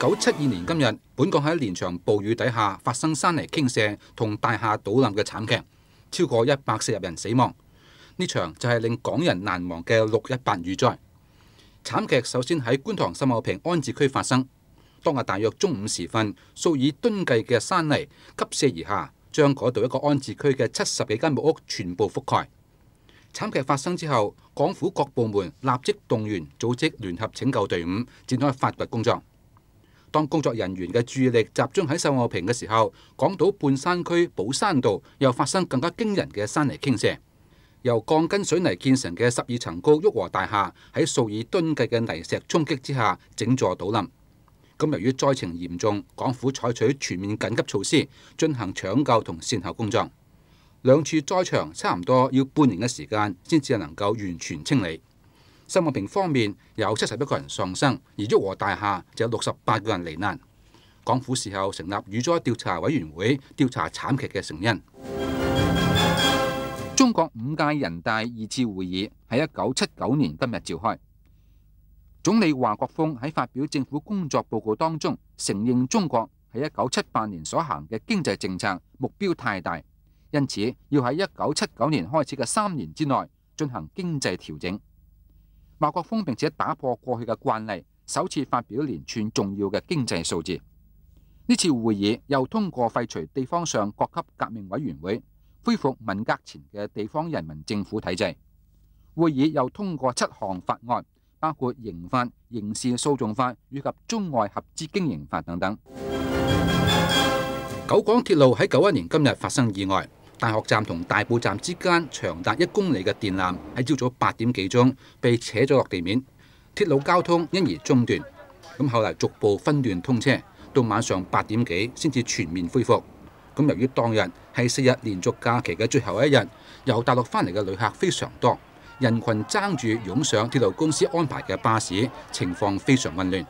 九七二年今日，本港喺連場暴雨底下發生山泥傾瀉同大廈倒冧嘅慘劇，超過一百四十人死亡。呢場就係令港人難忘嘅六一八雨災慘劇。首先喺觀塘深茂平安置區發生，當日大約中午時分，數以噸計嘅山泥急瀉而下，將嗰度一個安置區嘅七十幾間木屋全部覆蓋。慘劇發生之後，港府各部門立即動員組織聯合拯救隊伍，展開發掘工作。当工作人员嘅注意力集中喺秀绘坪嘅时候，港岛半山区宝山道又发生更加惊人嘅山泥倾泻，由钢筋水泥建成嘅十二层高沃和大厦喺数以吨计嘅泥石冲击之下，整座倒冧。咁由于灾情严重，港府采取全面紧急措施，进行抢救同善后工作。两处灾场差唔多要半年嘅时间，先至能够完全清理。新和平方面有七十一个人丧生，而旭和大厦就有六十八个人罹难。港府事后成立雨灾调查委员会，调查惨剧嘅成因。中国五届人大二次会议喺一九七九年今日召开。总理华国锋喺发表政府工作报告当中，承认中国喺一九七八年所行嘅经济政策目标太大，因此要喺一九七九年开始嘅三年之内进行经济调整。毛国锋并且打破过去嘅惯例，首次发表连串重要嘅经济数字。呢次会议又通过废除地方上各级革命委员会，恢复文革前嘅地方人民政府体制。会议又通过七项法案，包括刑法、刑事诉讼法以及中外合资经营法等等。九广铁路喺九一年今日发生意外。大学站同大埔站之间长达一公里嘅电缆喺朝早八点几钟被扯咗落地面，铁路交通因而中断。咁后来逐步分段通车，到晚上八点几先至全面恢复。咁由于当日系四日连续假期嘅最后一日，由大陆翻嚟嘅旅客非常多，人群争住涌上铁路公司安排嘅巴士，情况非常混乱。